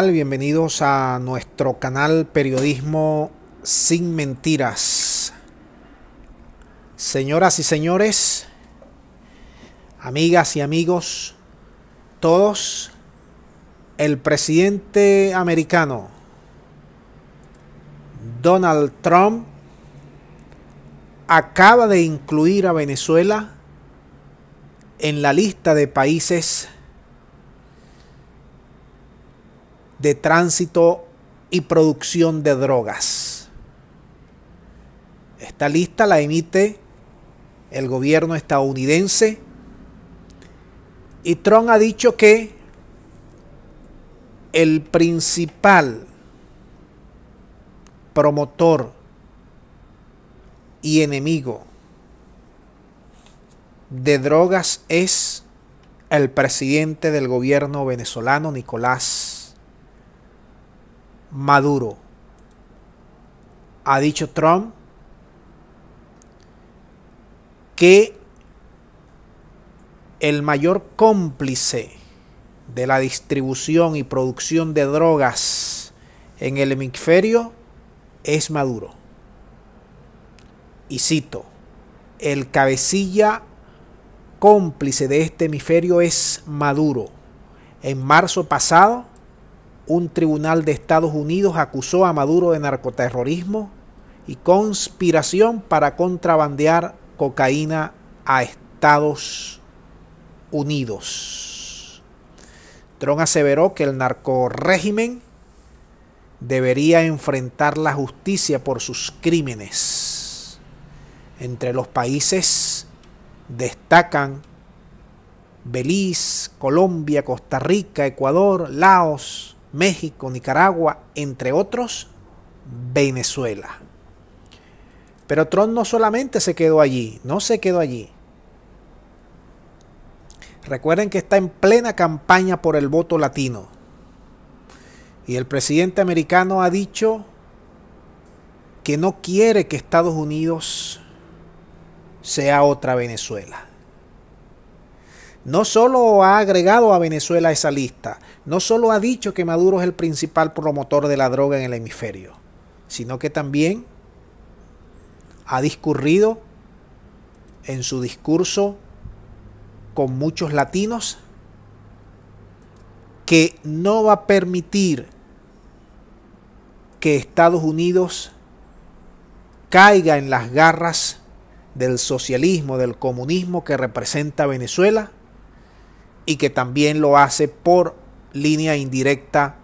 bienvenidos a nuestro canal Periodismo sin Mentiras. Señoras y señores, amigas y amigos, todos, el presidente americano Donald Trump acaba de incluir a Venezuela en la lista de países de tránsito y producción de drogas. Esta lista la emite el gobierno estadounidense y Trump ha dicho que el principal promotor y enemigo de drogas es el presidente del gobierno venezolano, Nicolás Maduro, ha dicho Trump que el mayor cómplice de la distribución y producción de drogas en el hemisferio es Maduro. Y cito, el cabecilla cómplice de este hemisferio es Maduro. En marzo pasado, un tribunal de Estados Unidos acusó a Maduro de narcoterrorismo y conspiración para contrabandear cocaína a Estados Unidos. Trump aseveró que el narcorégimen debería enfrentar la justicia por sus crímenes. Entre los países destacan Belice, Colombia, Costa Rica, Ecuador, Laos, México, Nicaragua, entre otros, Venezuela. Pero Trump no solamente se quedó allí, no se quedó allí. Recuerden que está en plena campaña por el voto latino. Y el presidente americano ha dicho que no quiere que Estados Unidos sea otra Venezuela no solo ha agregado a Venezuela a esa lista, no solo ha dicho que Maduro es el principal promotor de la droga en el hemisferio, sino que también ha discurrido en su discurso con muchos latinos que no va a permitir que Estados Unidos caiga en las garras del socialismo, del comunismo que representa Venezuela y que también lo hace por línea indirecta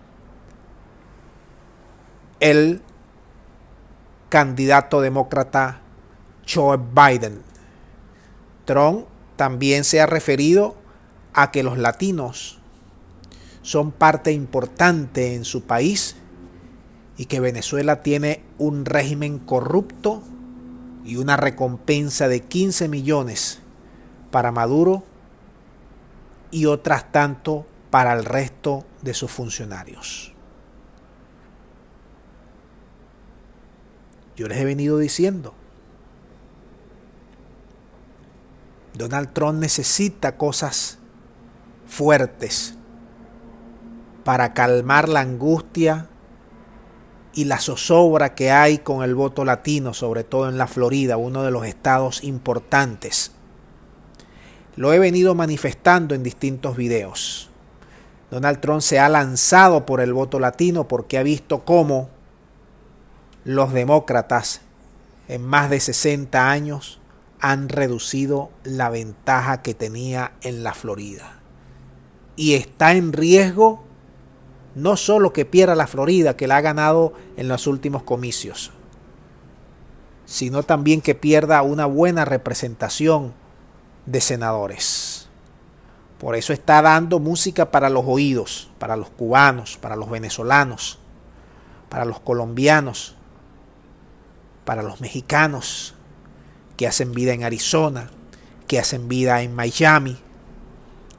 el candidato demócrata Joe Biden. Trump también se ha referido a que los latinos son parte importante en su país y que Venezuela tiene un régimen corrupto y una recompensa de 15 millones para Maduro y otras tanto para el resto de sus funcionarios. Yo les he venido diciendo, Donald Trump necesita cosas fuertes para calmar la angustia y la zozobra que hay con el voto latino, sobre todo en la Florida, uno de los estados importantes lo he venido manifestando en distintos videos. Donald Trump se ha lanzado por el voto latino porque ha visto cómo los demócratas en más de 60 años han reducido la ventaja que tenía en la Florida. Y está en riesgo no solo que pierda la Florida, que la ha ganado en los últimos comicios, sino también que pierda una buena representación de senadores. Por eso está dando música para los oídos, para los cubanos, para los venezolanos, para los colombianos, para los mexicanos que hacen vida en Arizona, que hacen vida en Miami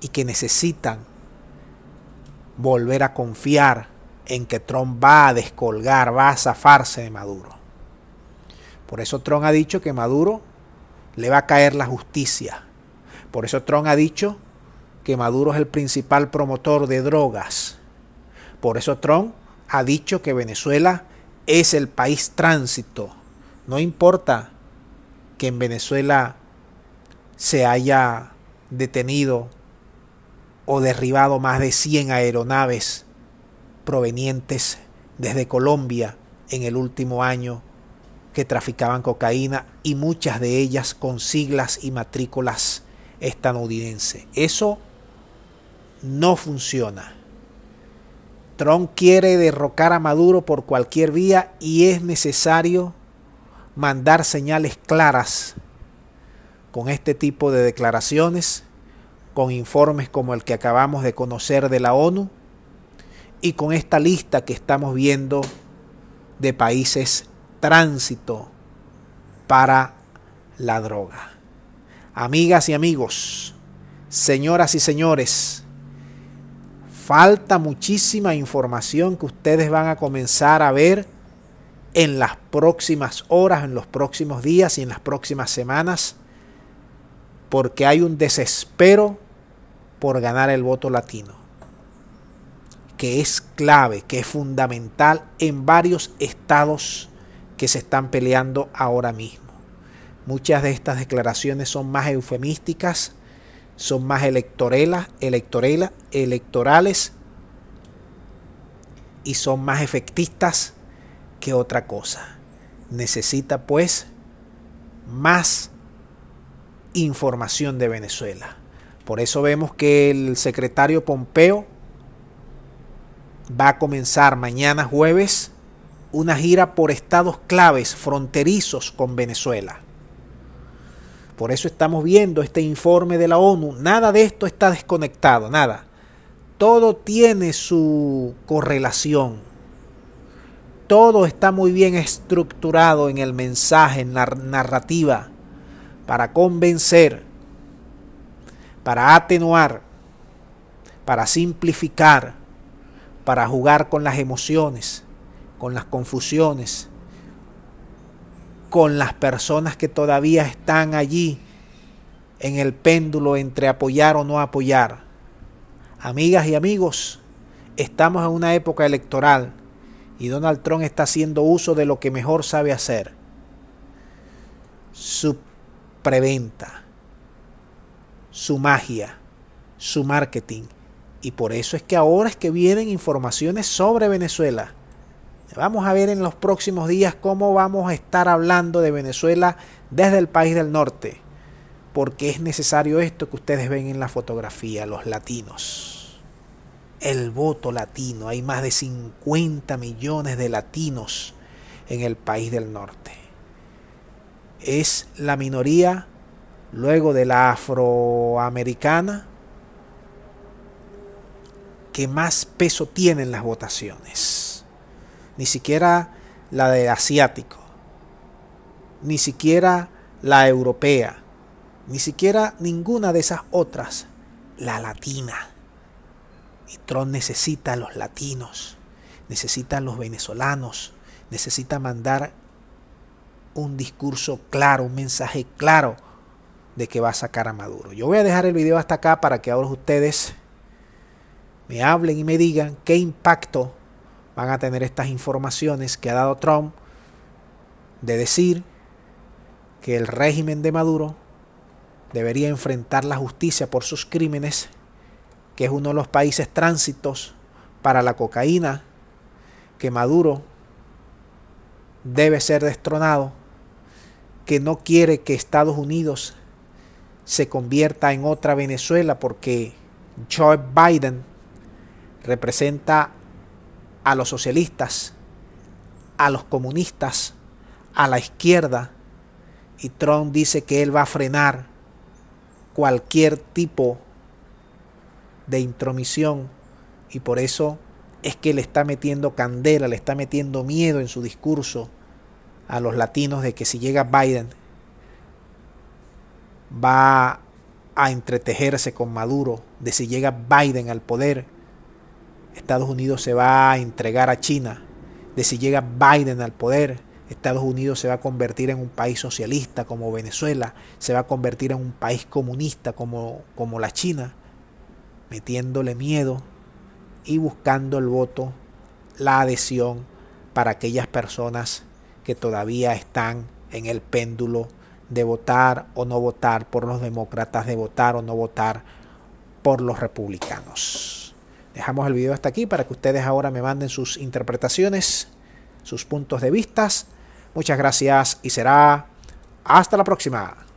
y que necesitan volver a confiar en que Trump va a descolgar, va a zafarse de Maduro. Por eso Trump ha dicho que Maduro le va a caer la justicia por eso Trump ha dicho que Maduro es el principal promotor de drogas. Por eso Trump ha dicho que Venezuela es el país tránsito. No importa que en Venezuela se haya detenido o derribado más de 100 aeronaves provenientes desde Colombia en el último año que traficaban cocaína y muchas de ellas con siglas y matrículas estadounidense. Eso no funciona. Trump quiere derrocar a Maduro por cualquier vía y es necesario mandar señales claras con este tipo de declaraciones, con informes como el que acabamos de conocer de la ONU y con esta lista que estamos viendo de países tránsito para la droga. Amigas y amigos, señoras y señores, falta muchísima información que ustedes van a comenzar a ver en las próximas horas, en los próximos días y en las próximas semanas, porque hay un desespero por ganar el voto latino, que es clave, que es fundamental en varios estados que se están peleando ahora mismo. Muchas de estas declaraciones son más eufemísticas, son más electorelas, electorales y son más efectistas que otra cosa. Necesita pues más información de Venezuela. Por eso vemos que el secretario Pompeo va a comenzar mañana jueves una gira por estados claves fronterizos con Venezuela. Por eso estamos viendo este informe de la ONU. Nada de esto está desconectado, nada. Todo tiene su correlación. Todo está muy bien estructurado en el mensaje, en la narrativa, para convencer, para atenuar, para simplificar, para jugar con las emociones, con las confusiones, con las personas que todavía están allí en el péndulo entre apoyar o no apoyar. Amigas y amigos, estamos en una época electoral y Donald Trump está haciendo uso de lo que mejor sabe hacer. Su preventa, su magia, su marketing. Y por eso es que ahora es que vienen informaciones sobre Venezuela. Vamos a ver en los próximos días cómo vamos a estar hablando de Venezuela desde el país del norte, porque es necesario esto que ustedes ven en la fotografía, los latinos. El voto latino, hay más de 50 millones de latinos en el país del norte. Es la minoría luego de la afroamericana que más peso tiene en las votaciones ni siquiera la de asiático, ni siquiera la europea, ni siquiera ninguna de esas otras, la latina. Y Trump necesita a los latinos, necesita a los venezolanos, necesita mandar un discurso claro, un mensaje claro de que va a sacar a Maduro. Yo voy a dejar el video hasta acá para que ahora ustedes me hablen y me digan qué impacto van a tener estas informaciones que ha dado Trump de decir que el régimen de Maduro debería enfrentar la justicia por sus crímenes, que es uno de los países tránsitos para la cocaína, que Maduro debe ser destronado, que no quiere que Estados Unidos se convierta en otra Venezuela porque Joe Biden representa a los socialistas, a los comunistas, a la izquierda. Y Trump dice que él va a frenar cualquier tipo de intromisión. Y por eso es que le está metiendo candela, le está metiendo miedo en su discurso a los latinos de que si llega Biden va a entretejerse con Maduro, de si llega Biden al poder Estados Unidos se va a entregar a China, de si llega Biden al poder, Estados Unidos se va a convertir en un país socialista como Venezuela, se va a convertir en un país comunista como, como la China, metiéndole miedo y buscando el voto, la adhesión para aquellas personas que todavía están en el péndulo de votar o no votar por los demócratas, de votar o no votar por los republicanos. Dejamos el video hasta aquí para que ustedes ahora me manden sus interpretaciones, sus puntos de vistas. Muchas gracias y será hasta la próxima.